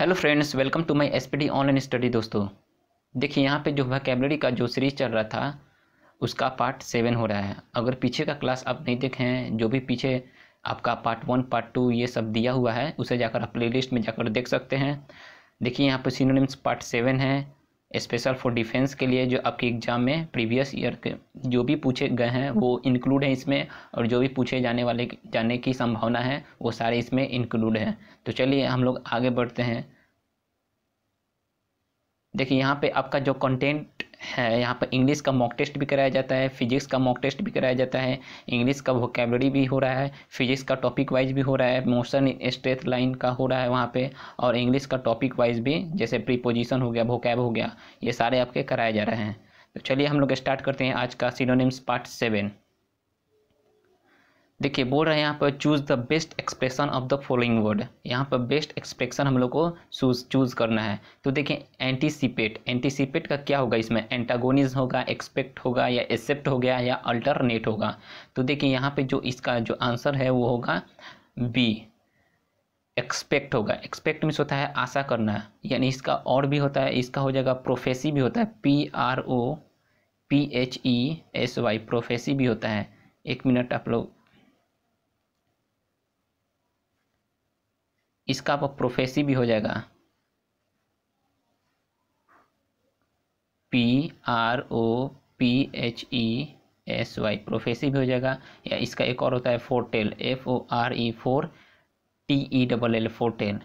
hello friends welcome to my SPD online study दोस्तों देखिए यहाँ पे जो वैकेबलरी का जो सीरीज चल रहा था उसका पार्ट सेवन हो रहा है अगर पीछे का क्लास आप नहीं देखे हैं जो भी पीछे आपका पार्ट वन पार्ट टू ये सब दिया हुआ है उसे जाकर आप प्ले में जाकर देख सकते हैं देखिए यहाँ पर सीनोनिम्स पार्ट सेवन है स्पेशल फॉर डिफेंस के लिए जो आपके एग्ज़ाम में प्रीवियस ईयर के जो भी पूछे गए हैं वो इंक्लूड है इसमें और जो भी पूछे जाने वाले जाने की संभावना है वो सारे इसमें इंक्लूड है तो चलिए हम लोग आगे बढ़ते हैं देखिए यहाँ पे आपका जो कंटेंट है यहाँ पर इंग्लिश का मॉक टेस्ट भी कराया जाता है फिजिक्स का मॉक टेस्ट भी कराया जाता है इंग्लिश का वोकेबलरी भी हो रहा है फिजिक्स का टॉपिक वाइज भी हो रहा है मोशन स्ट्रेथ लाइन का हो रहा है वहाँ पे और इंग्लिश का टॉपिक वाइज भी जैसे प्रीपोजिशन हो गया वोकैब हो गया ये सारे आपके कराए जा रहे हैं तो चलिए हम लोग स्टार्ट करते हैं आज का सिनोनिम्स पार्ट सेवन देखिए बोल रहे हैं यहाँ पर choose the best expression of the following word यहाँ पर बेस्ट एक्सप्रेशन हम लोग को चूज चूज़ करना है तो देखिए एंटीसिपेट एंटीसिपेट का क्या होगा इसमें एंटागोनिज होगा एक्सपेक्ट होगा या एक्सेप्ट हो गया या अल्टरनेट होगा तो देखिए यहाँ पे जो इसका जो आंसर है वो होगा बी एक्सपेक्ट होगा एक्सपेक्ट मीन्स होता है आशा करना यानी इसका और भी होता है इसका हो जाएगा प्रोफेसी भी होता है P R O P H E S Y prophecy भी होता है एक मिनट आप लोग इसका आप प्रोफेसी भी हो जाएगा P R O P H E S Y prophecy भी हो जाएगा या इसका एक और होता है tell F O R E fore T E double L tell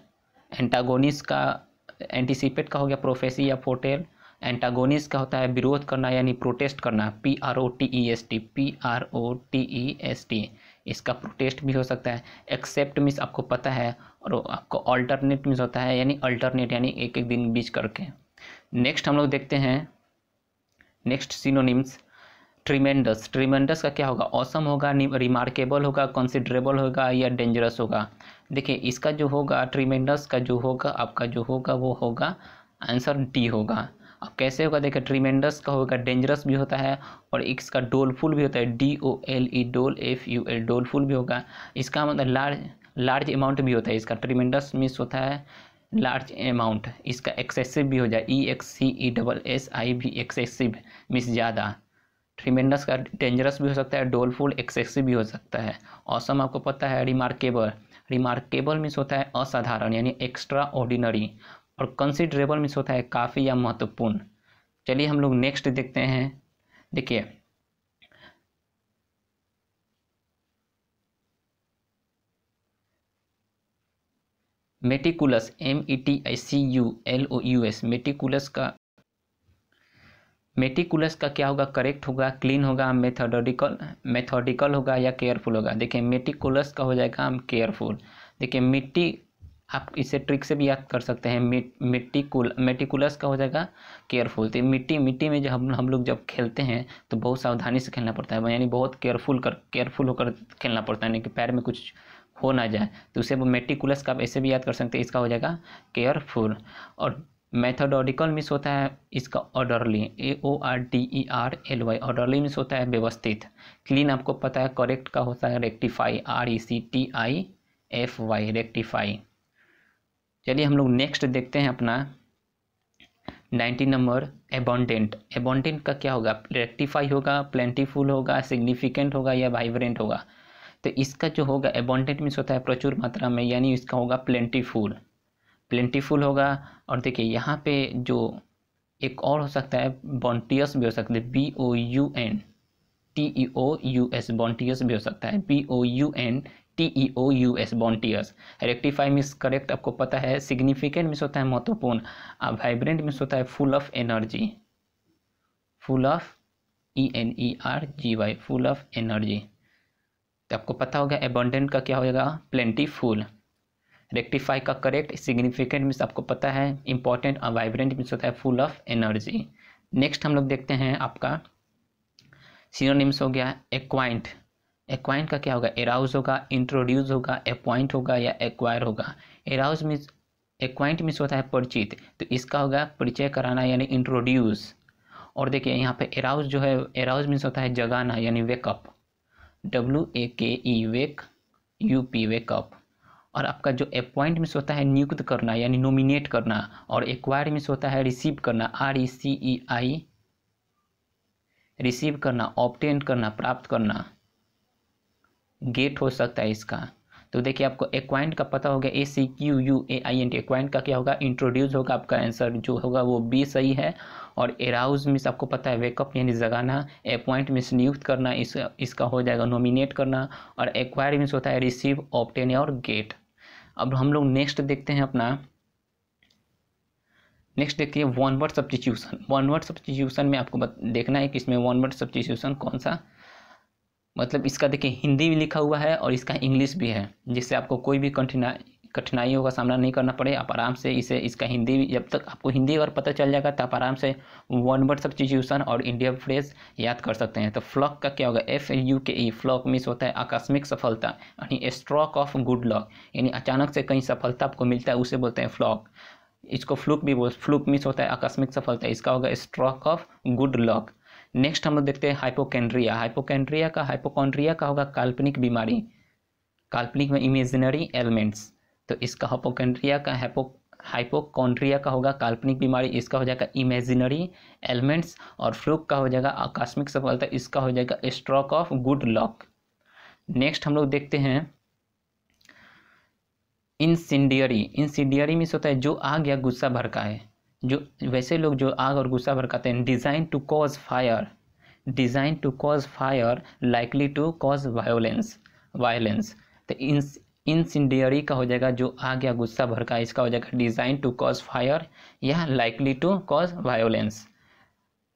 antagonist का एंटीसिपेट का हो गया प्रोफेसी या टेल एंटागोनिस का होता है विरोध करना यानी प्रोटेस्ट करना P R O T E S T P R O T E S T इसका प्रोटेस्ट भी हो सकता है एक्सेप्ट मिस आपको पता है और आपको अल्टरनेट मीन्स होता है यानी अल्टरनेट यानी एक एक दिन बीच करके नेक्स्ट हम लोग देखते हैं नेक्स्ट सिनोनिम्स ट्रीमेंडस ट्रीमेंडस का क्या होगा awesome होगा रिमार्केबल होगा कंसिडरेबल होगा या डेंजरस होगा देखिए इसका जो होगा ट्रीमेंडस का जो होगा आपका जो होगा वो होगा आंसर डी होगा अब कैसे होगा देखिए ट्रीमेंडस का होगा डेंजरस भी होता है और इसका डोलफुल भी होता है डी ओ एल ई डोल एफ यू एल डोलफुल भी होगा इसका मतलब लार्ज लार्ज अमाउंट भी होता है इसका ट्रिमेंडस मिस होता है लार्ज अमाउंट इसका एक्सेसिव भी हो जाए E X C E double S I भी एक्सेसिव मिस ज़्यादा ट्रिमेंडस का डेंजरस भी हो सकता है डोलफुल एक्सेसिव भी हो सकता है औसम आपको पता है रिमार्केबल रिमार्केबल मिस होता है असाधारण यानी एक्स्ट्रा ऑर्डिनरी और कंसिडरेबल मिस होता है काफ़ी या महत्वपूर्ण चलिए हम लोग नेक्स्ट देखते हैं देखिए meticulous M E T I C U L O U S meticulous का मेटिकुलस का क्या होगा करेक्ट होगा क्लीन होगा मेथोडिकल मेथोडिकल होगा या केयरफुल होगा देखिए मेटिकुलस का हो जाएगा हम केयरफुल देखिए मिट्टी आप इसे ट्रिक से भी याद कर सकते हैं मिट्टीकुल मेटिकुलस का हो जाएगा केयरफुल तो मिट्टी मिट्टी में जब हम हम लोग जब खेलते हैं तो बहुत सावधानी से खेलना पड़ता है यानी बहुत केयरफुल कर केयरफुल होकर खेलना पड़ता है यानी कि पैर में कुछ हो ना जाए तो उसे वो मेटिकुलस का ऐसे भी याद कर सकते हैं इसका हो जाएगा केयरफुल और मेथोडोडिकल मिस होता है इसका orderly A O R D E R L Y orderly means होता है व्यवस्थित क्लीन आपको पता है करेक्ट का होता है rectify R E C T I F Y rectify चलिए हम लोग नेक्स्ट देखते हैं अपना नाइन्टीन नंबर एबॉन्डेंट एबॉन्डेंट का क्या होगा रेक्टिफाई होगा प्लेंटीफुल होगा सिग्निफिकेंट होगा या वाइब्रेंट होगा तो इसका जो होगा एबॉन्डेंट मीन्स होता है प्रचुर मात्रा में यानी इसका होगा प्लेंटीफुल प्लेंटीफुल होगा और देखिए यहाँ पे जो एक और हो सकता है बॉन्टियस भी हो सकता है B O U N T E O U S bounteous भी हो सकता है B O U N T E O U S bounteous rectify means correct आपको पता है सिग्निफिकेंट मीन्स होता है महत्वपूर्ण और वाइब्रेंट मीन्स होता है full of energy full of E N E R G Y full of energy तो आपको पता होगा एबॉन्डेंट का क्या होगा प्लेंटी फुल रेक्टिफाई का करेक्ट सिग्निफिकेंट मीन्स आपको पता है इंपॉर्टेंट और वाइब्रेंट मीन्स होता है फुल ऑफ एनर्जी नेक्स्ट हम लोग देखते हैं आपका सीनोनिम्स हो गया एक्वाइंट एक्वाइंट का क्या होगा एराउज होगा इंट्रोड्यूस होगा अपॉइंट होगा या एक्वायर होगा एराउज मीन्स एक्वाइंट मीन्स होता है परिचित तो इसका होगा परिचय कराना यानी इंट्रोड्यूस और देखिए यहाँ पे एराउज जो है एराउज मीन्स होता है जगाना यानी wake up W A K E wake U P wake up और आपका जो अपॉइंट मीन्स होता है नियुक्त करना यानी नोमिनेट करना और एक्वायर मीन्स होता है रिसीव करना R E C E I receive करना ऑप्टेन करना प्राप्त करना गेट हो सकता है इसका तो देखिए आपको एक्वाइंट का पता हो गया A C Q U A I N T acquaint का क्या होगा इंट्रोड्यूस होगा आपका आंसर जो होगा वो बी सही है और एराउज मिस आपको पता है वेकअप यानी जगाना अपॉइंट मिस नियुक्त करना इस, इसका हो जाएगा नॉमिनेट करना और एक्वायर मिस होता है रिसीव ऑप्टेन और गेट अब हम लोग नेक्स्ट देखते हैं अपना नेक्स्ट देखते हैं one word substitution one word substitution में आपको देखना है कि इसमें वन वर्ड सब्सटीट्यूशन कौन सा मतलब इसका देखिए हिंदी भी लिखा हुआ है और इसका इंग्लिश भी है जिससे आपको कोई भी कंटिना कठिनाइयों का सामना नहीं करना पड़े आप आराम से इसे इसका हिंदी जब तक आपको हिंदी अगर पता चल जाएगा तो आप आराम से वन वर्ड सब्सटीट्यूशन और इंडिया फ्रेज याद कर सकते हैं तो फ्लॉक का क्या होगा एफ यू के ई फ्लॉक मिस होता है आकस्मिक सफलता यानी स्ट्रॉक ऑफ गुड लक यानी अचानक से कहीं सफलता आपको मिलता है उसे बोलते हैं फ्लॉक इसको फ्लूक भी बोल फ्लूक मिस होता है आकस्मिक सफलता इसका होगा stroke of good luck next हम लोग देखते हैं हाइपोकेंड्रिया हाइपोकेंड्रिया का हाइपोकॉन्ड्रिया का होगा काल्पनिक बीमारी काल्पनिक में इमेजिनरी एलिमेंट्स तो इसका हाइपोकॉन्ड्रिया का हैपो हाइपोकॉन्ड्रिया का होगा काल्पनिक बीमारी इसका हो जाएगा इमेजिनरी एलिमेंट्स और फ्लूक का हो जाएगा आकस्मिक सफलता इसका हो जाएगा stroke of good luck next हम लोग देखते हैं इनसिंडियरी इनसिंडियरी मीन्स होता है जो आग या गुस्सा भरका है जो वैसे लोग जो आग और गुस्सा भरकाते हैं design to cause fire design to cause fire likely to cause violence violence तो इनसिंडियरी का हो जाएगा जो आग या गुस्सा भर का इसका हो जाएगा डिज़ाइन टू कॉज फायर या likely to cause violence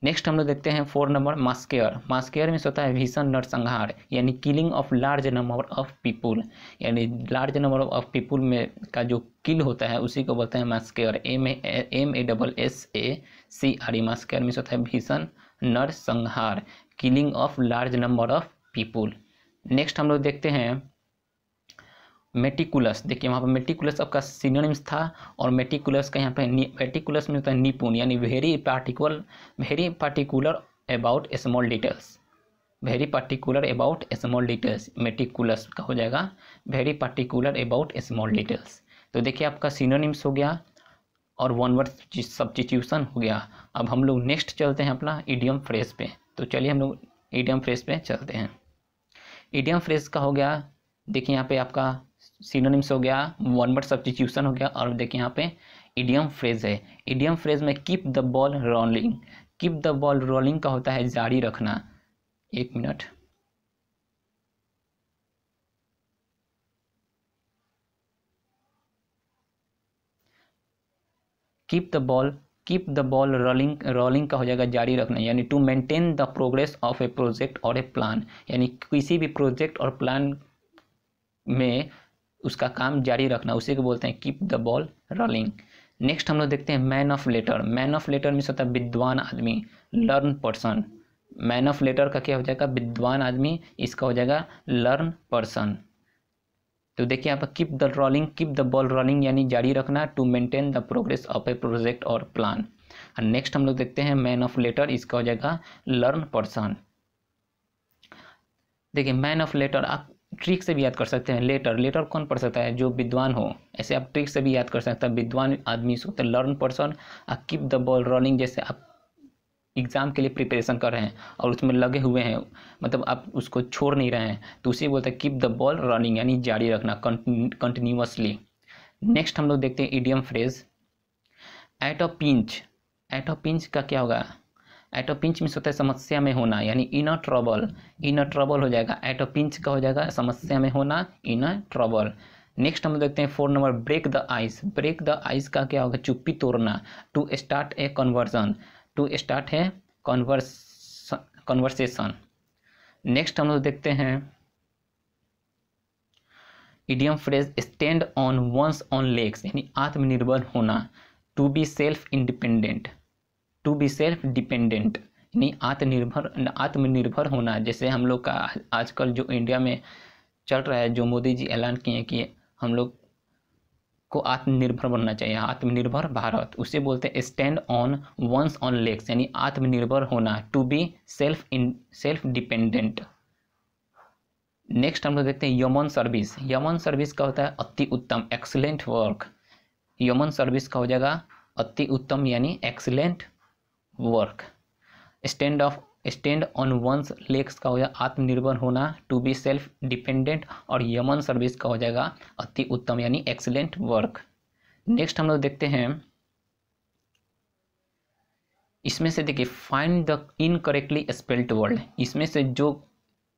next हम लोग देखते हैं फोर नंबर मास्केयर मास्केयर में होता है भीषण नरसंहार यानी killing of large number of people यानी लार्ज नंबर ऑफ पीपुल में का जो किल होता है उसी को बोलते हैं massacre M M A double S A C R E massacre में होता है भीषण नरसंहार killing of large number of people next हम लोग देखते हैं मेटिकुलस देखिए वहाँ पर मेटिकुलस आपका सीनियम्स था और मेटिकुलस का यहाँ पे मेटिकुलस में होता है निपुण यानी very particular very particular about small details very particular about small details meticulous का हो जाएगा very particular about small details तो देखिए आपका सीनोनिम्स हो गया और वन वर्ड सब्सटीट्यूशन हो गया अब हम लोग नेक्स्ट चलते हैं अपना ईडियम फ्रेज पे तो चलिए हम लोग ईडियम फ्रेज पे चलते हैं ईडियम फ्रेज का हो गया देखिए यहाँ पे आपका सीनोनिम्स हो गया वन वर्ड सब्सटीट्यूशन हो गया और देखिए यहाँ पे इडियम फ्रेज है इडियम फ्रेज में keep the ball rolling keep the ball rolling का होता है जारी रखना एक minute keep the ball keep the ball rolling rolling का हो जाएगा जारी रखना यानी to maintain the progress of a project और ए प्लान यानी किसी भी प्रोजेक्ट और प्लान में उसका काम जारी रखना उसी को बोलते हैं keep the ball running next हम लोग देखते हैं man of letter man of letter means होता है विद्वान आदमी learn person man of letter का क्या हो जाएगा विद्वान आदमी इसका हो जाएगा लर्न पर्सन तो देखिए यहाँ पर keep the rolling keep the ball rolling यानी जारी रखना to maintain the progress of a project और प्लान और नेक्स्ट हम लोग देखते हैं मैन ऑफ लेटर इसका हो जाएगा लर्न पर्सन देखिए मैन ऑफ लेटर आप ट्रिक से भी याद कर सकते हैं लेटर लेटर कौन पढ़ सकता है जो विद्वान हो ऐसे आप ट्रिक से भी याद कर सकते हैं विद्वान आदमी सो तो लर्न पर्सन आ कीप द बॉल रनिंग जैसे आप एग्ज़ाम के लिए प्रिपरेशन कर रहे हैं और उसमें लगे हुए हैं मतलब आप उसको छोड़ नहीं रहे हैं तो उसे बोलते हैं कीप द बॉल रनिंग यानी जारी रखना कंटिन्यूसली नेक्स्ट हम लोग देखते हैं idiom phrase at a pinch at a pinch का क्या होगा एट अ पिंच में होता है समस्या में होना यानी इन a trouble in a trouble हो जाएगा एट अ पिंच का हो जाएगा समस्या में होना इन अ ट्रबल नेक्स्ट हम देखते हैं four number break the ice break the ice का क्या होगा चुप्पी तोड़ना to start a conversion to start है कन्वर्स कन्वर्सेशन नेक्स्ट हम लोग देखते हैं idiom phrase stand on one's on legs यानी आत्मनिर्भर होना to be self independent to be self dependent यानी आत्मनिर्भर आत्मनिर्भर होना जैसे हम लोग का आजकल जो इंडिया में चल रहा है जो मोदी जी ऐलान किए कि हम लोग को आत्मनिर्भर बनना चाहिए आत्मनिर्भर भारत उसे बोलते हैं stand on one's on legs यानी आत्मनिर्भर होना to be self in self dependent next हम लोग देखते हैं यमन सर्विस यमन सर्विस का होता है अति उत्तम एक्सलेंट वर्क यमन सर्विस का हो जाएगा अति उत्तम यानी excellent work stand of stand on one's legs का हो जाएगा आत्मनिर्भर होना टू बी सेल्फ डिपेंडेंट और यमन सर्विस का हो जाएगा अति उत्तम यानी एक्सीलेंट वर्क नेक्स्ट हम लोग देखते हैं इसमें से देखिए find the incorrectly spelled word इसमें से जो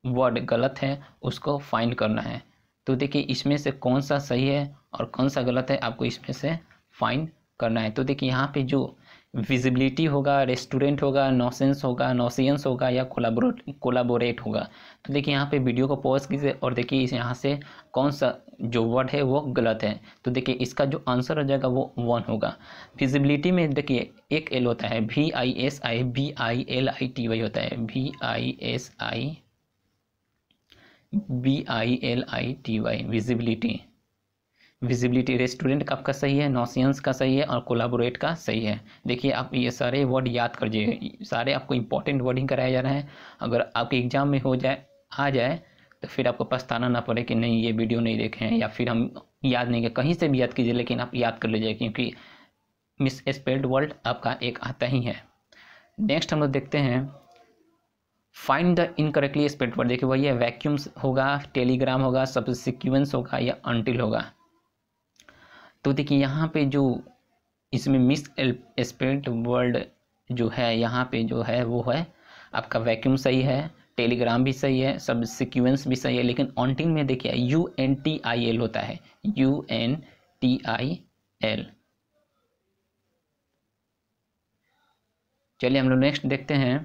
वर्ड गलत है उसको फाइंड करना है तो देखिए इसमें से कौन सा सही है और कौन सा गलत है आपको इसमें से फाइंड करना है तो देखिए यहाँ पे जो विजिबिलिटी होगा रेस्टोरेंट होगा नॉसेंस होगा नॉसियंस होगा या कोलाबोरेट कोलाबोरेट होगा तो देखिए यहाँ पे वीडियो को पॉज कीजिए और देखिए इस यहाँ से कौन सा जो वर्ड है वो गलत है तो देखिए इसका जो आंसर हो जाएगा वो वन होगा फिजिबिलिटी में देखिए एक एल होता है V I S I B I L I T Y होता है V I S I B I L I T Y visibility visibility restaurant का आपका सही है नॉसियंस का सही है और कोलाबोरेट का सही है देखिए आप ये सारे वर्ड याद कर जाइए सारे आपको इंपॉर्टेंट वर्डिंग कराया जा रहा है अगर आपके एग्जाम में हो जाए आ जाए तो फिर आपको पछताना ना पड़े कि नहीं ये वीडियो नहीं देखे हैं या फिर हम याद नहीं किया कहीं से भी याद कीजिए लेकिन आप याद कर लीजिए क्योंकि मिस स्पेल्ड वर्ल्ड आपका एक आता ही है नेक्स्ट हम लोग देखते हैं find the incorrectly spelled word देखिए वही है वैक्यूम्स होगा टेलीग्राम होगा सब सिक्वेंस होगा या अनटिल होगा तो देखिए यहाँ पे जो इसमें मिस स्पेंट वर्ड जो है यहाँ पे जो है वो है आपका वैक्यूम सही है टेलीग्राम भी सही है सब सिक्वेंस भी सही है लेकिन ऑनटिंग में देखिए U N T I L होता है U N T I L चलिए हम लोग नेक्स्ट देखते हैं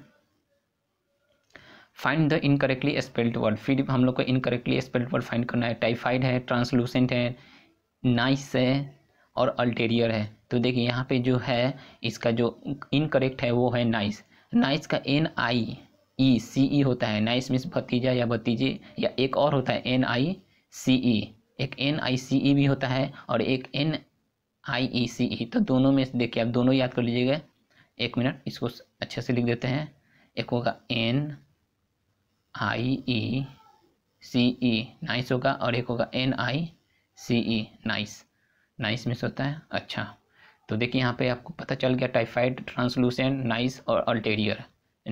find the incorrectly spelled word फिर हम लोग को इनकरेक्टली स्पेल्ड वर्ड फाइंड करना है टाइफाइड है ट्रांसलूसेंट है नाइस है और अल्टेरियर है तो देखिए यहाँ पे जो है इसका जो इनकरेक्ट है वो है नाइस नाइस का N I E C E होता है नाइस मिस भतीजा या भतीजे या एक और होता है एन आई सी ई एक एन आई सी ई भी होता है और एक एन आई ई सी ई तो दोनों में देखिए आप दोनों याद कर लीजिएगा एक मिनट इसको अच्छे से लिख देते हैं एक होगा N I E C E nice होगा और एक होगा N I C E nice nice means होता है अच्छा तो देखिए यहाँ पे आपको पता चल गया टाइफाइड ट्रांसलूसेंट नाइस और अल्टेरियर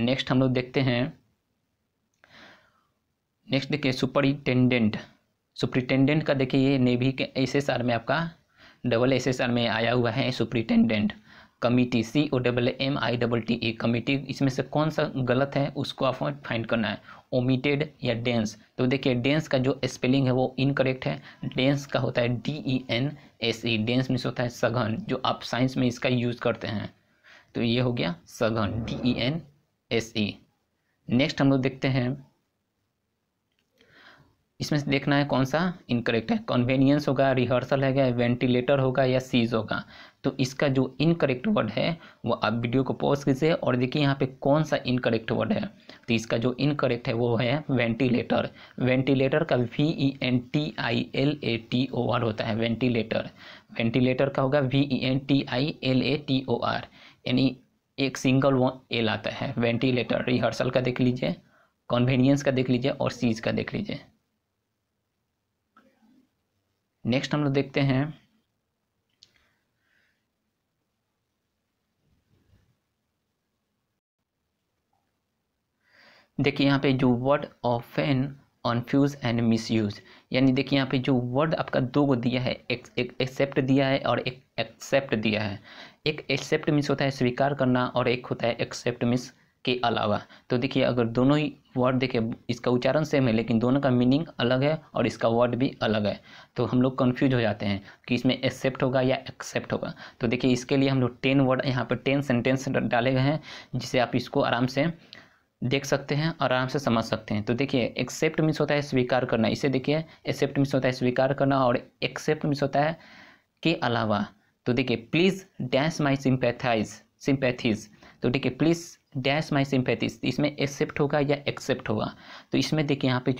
नेक्स्ट हम लोग देखते हैं नेक्स्ट देखिए सुपरिटेंडेंट सुपरिटेंडेंट का देखिए ये नेवी के एस एस आर में आपका डबल एस एस आर में आया हुआ है superintendent committee C O double M I double T A committee इसमें से कौन सा गलत है उसको आप फाइंड करना है ओमिटेड या डेंस तो देखिए डेंस का जो स्पेलिंग है वो इनकरेक्ट है डेंस का होता है D E N S E dense means होता है सघन जो आप साइंस में इसका यूज़ करते हैं तो ये हो गया सघन D E N S E next हम लोग देखते हैं इसमें से देखना है कौन सा इनकरेक्ट है कन्वेनियंस होगा रिहर्सल है क्या वेंटिलेटर होगा या सीज होगा तो इसका जो इनकरेक्ट वर्ड है वो आप वीडियो को पॉज कीजिए और देखिए यहाँ पे कौन सा इनकरेक्ट वर्ड है तो इसका जो इनकरेक्ट है वो है वेंटिलेटर वेंटिलेटर का V E N T I L A T O R होता है वेंटिलेटर वेंटिलेटर का होगा V E N T I L A T O R यानी एक सिंगल वो एल आता है वेंटिलेटर रिहर्सल का देख लीजिए कन्वीनियंस का देख लीजिए और सीज का देख लीजिए नेक्स्ट हम लोग देखते हैं देखिए यहाँ पे जो word often confuse and misuse यानी देखिए यहाँ पे जो वर्ड आपका दो को दिया है एक एक एक्सेप्ट दिया है और एक एक्सेप्ट दिया है एक एक्सेप्ट मिस होता है स्वीकार करना और एक होता है एक्सेप्ट मिस के अलावा तो देखिए अगर दोनों ही वर्ड देखिए इसका उच्चारण सेम है लेकिन दोनों का मीनिंग अलग है और इसका वर्ड भी अलग है तो हम लोग कन्फ्यूज हो जाते हैं कि इसमें एक्सेप्ट होगा या एक्सेप्ट होगा तो देखिए इसके लिए हम लोग टेन वर्ड यहाँ पर टेन सेंटेंस डाले गए हैं जिसे आप इसको आराम से देख सकते हैं और आराम से समझ सकते हैं तो देखिए एक्सेप्ट मीन्स होता है स्वीकार करना इसे देखिए एक्सेप्ट मीन्स होता है स्वीकार करना और एक्सेप्ट मीन्स होता है के अलावा तो देखिए please dash my sympathise sympathies तो देखिए प्लीज़ डैश माई सिंपैथीज इसमें एक्सेप्ट होगा या एक्सेप्ट होगा तो इसमें देखिए यहाँ पे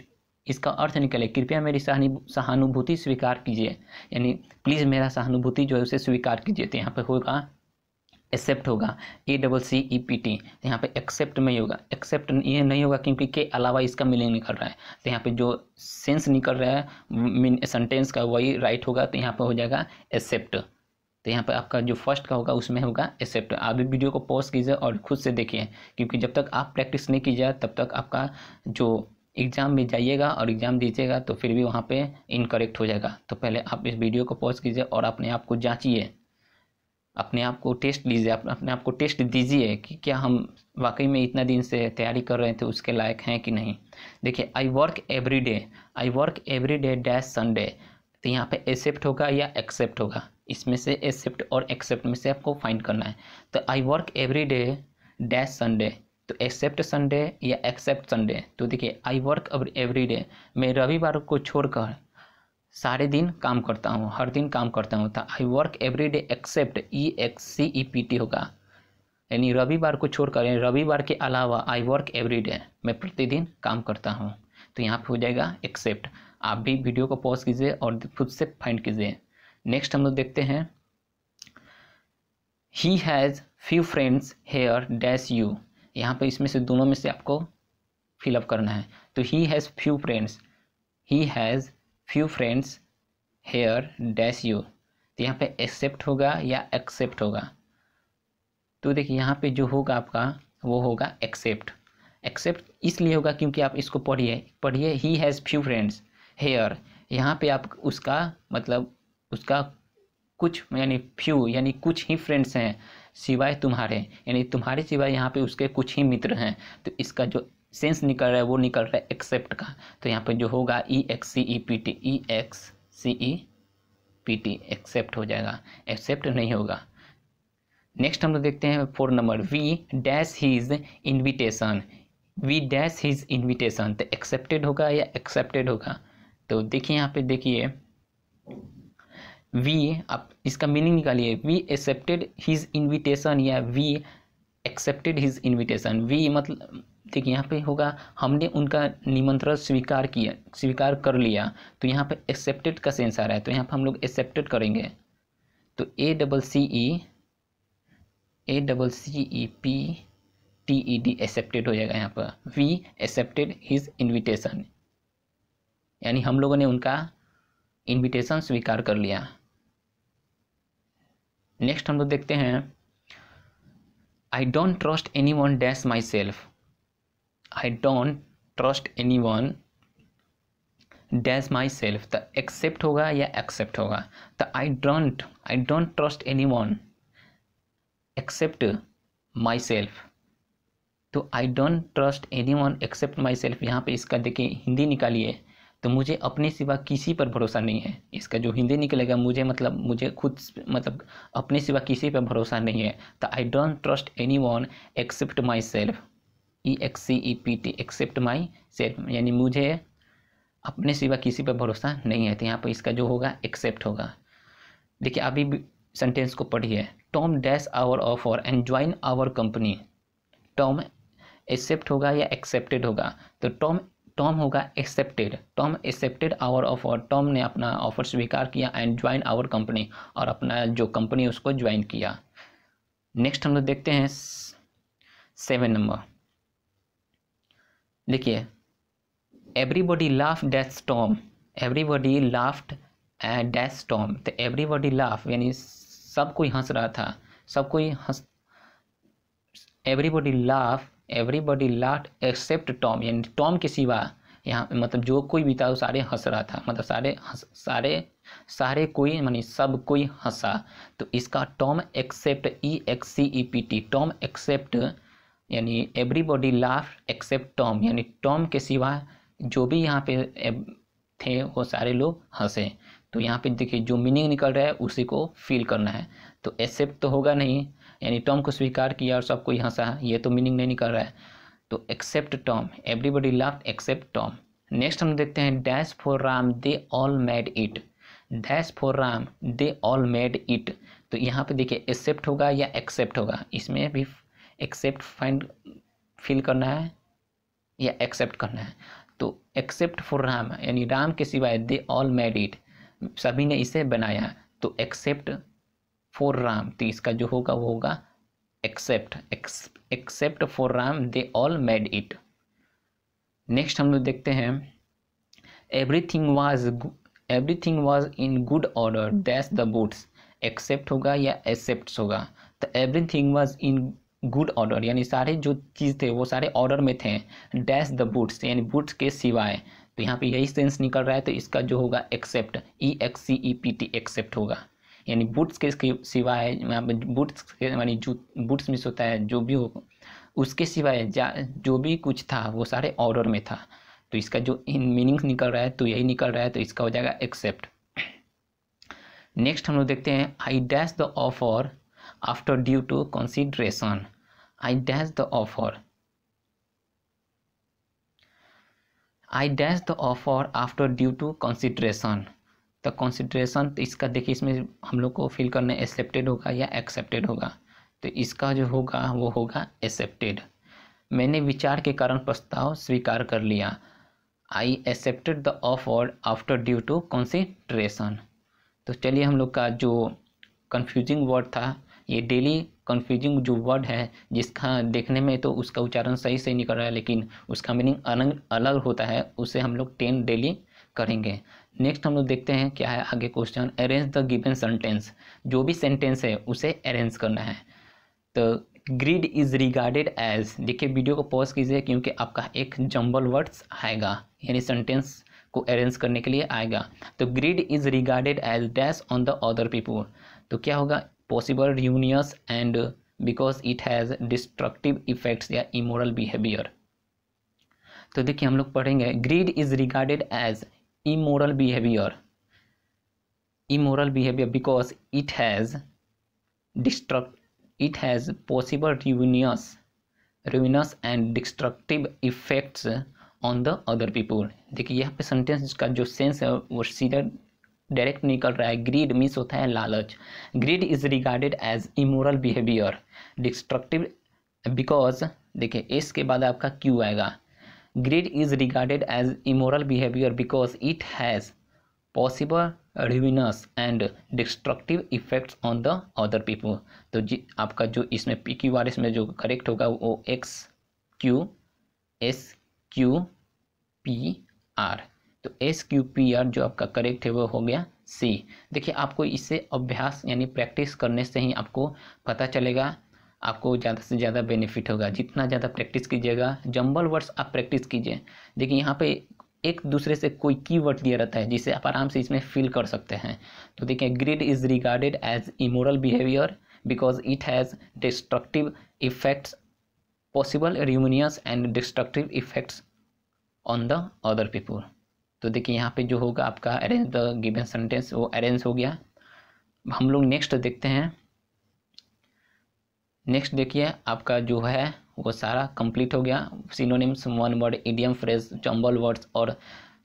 इसका अर्थ निकले कृपया मेरी सहानुभूति स्वीकार कीजिए यानी प्लीज़ मेरा सहानुभूति जो है उसे स्वीकार कीजिए तो यहाँ पे होगा एक्सेप्ट होगा A double C E P T यहाँ पे एक्सेप्ट नहीं होगा एक्सेप्ट ये नहीं होगा क्योंकि के अलावा इसका मीनिंग निकल रहा है तो यहाँ पे जो सेंस निकल रहा है सेंटेंस का वही राइट होगा तो यहाँ पे हो जाएगा एक्सेप्ट तो यहाँ पे आपका जो फर्स्ट का होगा उसमें होगा एक्सेप्ट आप भी वीडियो को पॉज कीजिए और खुद से देखिए क्योंकि जब तक आप प्रैक्टिस नहीं कीजिए तब तक आपका जो एग्ज़ाम में जाइएगा और एग्ज़ाम दीजिएगा तो फिर भी वहाँ पे इनकरेक्ट हो जाएगा तो पहले आप इस वीडियो को पॉज कीजिए और अपने आप को जाँचिए अपने आप को टेस्ट लीजिए अपने आप को टेस्ट दीजिए कि क्या हम वाकई में इतना दिन से तैयारी कर रहे थे उसके लायक हैं कि नहीं देखिए I work every day I work every day dash Sunday तो यहाँ पे एक्सेप्ट होगा या एक्सेप्ट होगा इसमें से एक्सेप्ट और एक्सेप्ट में से आपको फाइंड करना है तो I work every day dash Sunday तो एक्सेप्ट संडे या एक्सेप्ट संडे तो देखिए आई वर्क एवरी डे मैं रविवार को छोड़कर सारे दिन काम करता हूँ हर दिन काम करता हूँ I work every day except E X C E P T होगा यानी रविवार को छोड़कर यानी रविवार के अलावा आई वर्क एवरी डे मैं प्रतिदिन काम करता हूँ तो यहाँ पे हो जाएगा एक्सेप्ट आप भी वीडियो को पॉज कीजिए और खुद से फाइंड कीजिए नेक्स्ट हम लोग देखते हैं he has few friends here dash you यहाँ पे इसमें से दोनों में से आपको फिलअप करना है तो he has few friends he has few friends here dash you तो यहाँ पे एक्सेप्ट होगा या एक्सेप्ट होगा तो देखिए यहाँ पे जो होगा आपका वो होगा एक्सेप्ट एक्सेप्ट इसलिए होगा क्योंकि आप इसको पढ़िए पढ़िए he has few friends here यहाँ पे आप उसका मतलब उसका कुछ यानी फ्यू यानी कुछ ही फ्रेंड्स हैं सिवाय तुम्हारे यानी तुम्हारे सिवाय यहाँ पे उसके कुछ ही मित्र हैं तो इसका जो सेंस निकल रहा है वो निकल रहा है एक्सेप्ट का तो यहाँ पे जो होगा E X C E P T E X C E P T except हो जाएगा एक्सेप्ट नहीं होगा नेक्स्ट हम लोग देखते हैं four number we dash his invitation we dash his invitation तो एक्सेप्टेड होगा या एक्सेप्टेड होगा तो देखिए यहाँ पे देखिए वी आप इसका मीनिंग निकालिए वी एक्सेप्टेड हिज इन्विटेशन या we accepted his invitation we मतलब ठीक यहाँ पे होगा हमने उनका निमंत्रण स्वीकार किया स्वीकार कर लिया तो यहाँ पे एक्सेप्टेड का सेंस आ रहा है तो यहाँ पे हम लोग एक्सेप्टेड करेंगे तो A double C E A double C E P T E D accepted हो जाएगा यहाँ पर वी एक्सेप्टेड हिज इन्विटेशन यानी हम लोगों ने उनका इन्विटेशन स्वीकार कर लिया नेक्स्ट हम लोग देखते हैं I don't trust anyone dash myself I don't trust anyone dash myself the except होगा या एक्सेप्ट होगा the I don't I don't trust anyone except myself तो I don't trust anyone except myself यहाँ पर इसका देखिए हिंदी निकालिए तो मुझे अपने सिवा किसी पर भरोसा नहीं है इसका जो हिंदी निकलेगा मुझे मतलब मुझे खुद मतलब अपने सिवा किसी पर भरोसा नहीं है तो I don't trust anyone except myself E X C E P T except myself यानी मुझे अपने सिवा किसी पर भरोसा नहीं है तो यहाँ पर इसका जो होगा एक्सेप्ट होगा देखिए अभी सेंटेंस को पढ़िए Tom dash our offer and join our company Tom except होगा या एक्सेप्टेड होगा तो टॉम टॉम होगा accepted Tom accepted our offer Tom ने अपना ऑफर स्वीकार किया एंड ज्वाइन आवर कंपनी और अपना जो कंपनी उसको ज्वाइन किया नेक्स्ट हम लोग देखते हैं सेवन नंबर देखिए everybody laugh death Tom everybody laughed and dash Tom तो एवरीबॉडी लाफ यानी सब कोई हंस रहा था सब कोई हंस everybody laugh everybody laugh except Tom यानी टॉम के सिवा यहाँ मतलब जो कोई भी था वो सारे हंस रहा था मतलब सारे हंस सारे सारे कोई मानी सब कोई हंसा तो इसका Tom except E X C E P T Tom except यानी एवरीबॉडी लाफ एक्सेप्ट टॉम यानी टॉम के सिवा जो भी यहाँ पे थे वो सारे लोग हंसे तो यहाँ पे देखिए जो मीनिंग निकल रहा है उसी को फील करना है तो एक्सेप्ट तो होगा नहीं यानी टॉम को स्वीकार किया और सब कोई हंसा ये तो मीनिंग नहीं निकल रहा है तो except Tom body laugh except Tom next हम देखते हैं dash for Ram they all made it dash for Ram they all made it तो यहाँ पे देखिए एक्सेप्ट होगा या एक्सेप्ट होगा इसमें भी एक्सेप्ट फाइंड फिल करना है या एक्सेप्ट करना है तो एक्सेप्ट फॉर राम यानी राम के सिवाय दे ऑल मेड इट सभी ने इसे बनाया तो एक्सेप्ट फॉर राम तो इसका जो होगा वो होगा except except for Ram they all made it next हम लोग देखते हैं everything was everything was in good order dash the boots except होगा या एक्सेप्ट होगा तो everything was in good order यानी सारे जो चीज़ थे वो सारे ऑर्डर में थे डैश द बुट्स यानी बूट्स के सिवाय तो यहाँ पे यही सेंस निकल रहा है तो इसका जो होगा except E X C E P T except होगा यानी बूट्स के सिवाय यहाँ पे बूट्स के यानी जू बूट्स मिस होता है जो भी हो उसके सिवाय जो भी कुछ था वो सारे ऑर्डर में था तो इसका जो इन मीनिंग्स निकल रहा है तो यही निकल रहा है तो इसका हो जाएगा एक्सेप्ट नेक्स्ट हम लोग देखते हैं I dash the offer after due to consideration I dash the offer I dash the offer after due to consideration तो कंसिड्रेशन तो इसका देखिए इसमें हम लोग को फिल करना एक्सेप्टेड होगा या एक्सेप्टेड होगा तो इसका जो होगा वो होगा एक्सेप्टेड मैंने विचार के कारण प्रस्ताव स्वीकार कर लिया I accepted the offer after due to consideration तो चलिए हम लोग का जो कन्फ्यूजिंग वर्ड था ये डेली कन्फ्यूजिंग जो वर्ड है जिसका देखने में तो उसका उच्चारण सही से निकल रहा है लेकिन उसका मीनिंग अलग अलग होता है उसे हम लोग टेन डेली करेंगे नेक्स्ट हम लोग देखते हैं क्या है आगे question arrange the given sentence जो भी सेंटेंस है उसे अरेंज करना है तो ग्रीड इज़ रिगार्डेड एज देखिए वीडियो को पॉज कीजिए क्योंकि आपका एक जम्बल वर्ड्स आएगा यानी सेंटेंस को अरेंज करने के लिए आएगा तो greed is regarded as dash on the other people तो क्या होगा possible ruinous and because it has destructive effects या इमोरल बिहेवियर तो देखिए हम लोग पढ़ेंगे greed is regarded as immoral behaviour immoral behaviour because it has destruct it has possible ruinous ruinous and destructive effects on the other people देखिए यहाँ पे sentence का जो सेंस है वो सीधा डायरेक्ट निकल रहा है ग्रीड मिस होता है लालच greed is regarded as immoral behaviour destructive because देखिए एस के बाद आपका क्यू आएगा greed is regarded as immoral behaviour because it has possible ruinous and destructive effects on the other people तो जी आपका जो इसमें पी क्यू आर इसमें जो करेक्ट होगा वो X Q S Q P R तो एस क्यू पी आर जो आपका करेक्ट है वो हो गया सी देखिए आपको इससे अभ्यास यानी प्रैक्टिस करने से ही आपको पता चलेगा आपको ज़्यादा से ज़्यादा बेनिफिट होगा जितना ज़्यादा प्रैक्टिस कीजिएगा जंबल वर्ड्स आप प्रैक्टिस कीजिए देखिए यहाँ पे एक दूसरे से कोई की वर्ड दिया रहता है जिसे आप आराम से इसमें फील कर सकते हैं तो देखिए greed is regarded as immoral behaviour because it has destructive effects possible ruinous and destructive effects on the other people तो देखिए यहाँ पे जो होगा आपका अरेंज द गिवन सेंटेंस वो अरेंज हो गया हम लोग नेक्स्ट देखते हैं नेक्स्ट देखिए आपका जो है वो सारा कंप्लीट हो गया synonyms one word idiom phrase jumble words और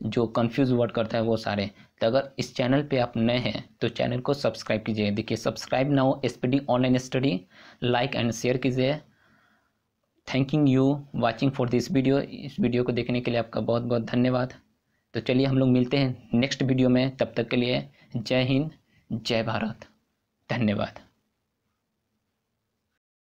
जो कंफ्यूज वर्ड करता है वो सारे तो अगर इस चैनल पे आप नए हैं तो चैनल को सब्सक्राइब कीजिए देखिए सब्सक्राइब ना हो S online study like and share कीजिए thanking you watching for this video इस वीडियो को देखने के लिए आपका बहुत बहुत धन्यवाद तो चलिए हम लोग मिलते हैं नेक्स्ट वीडियो में तब तक के लिए जय हिंद जय भारत धन्यवाद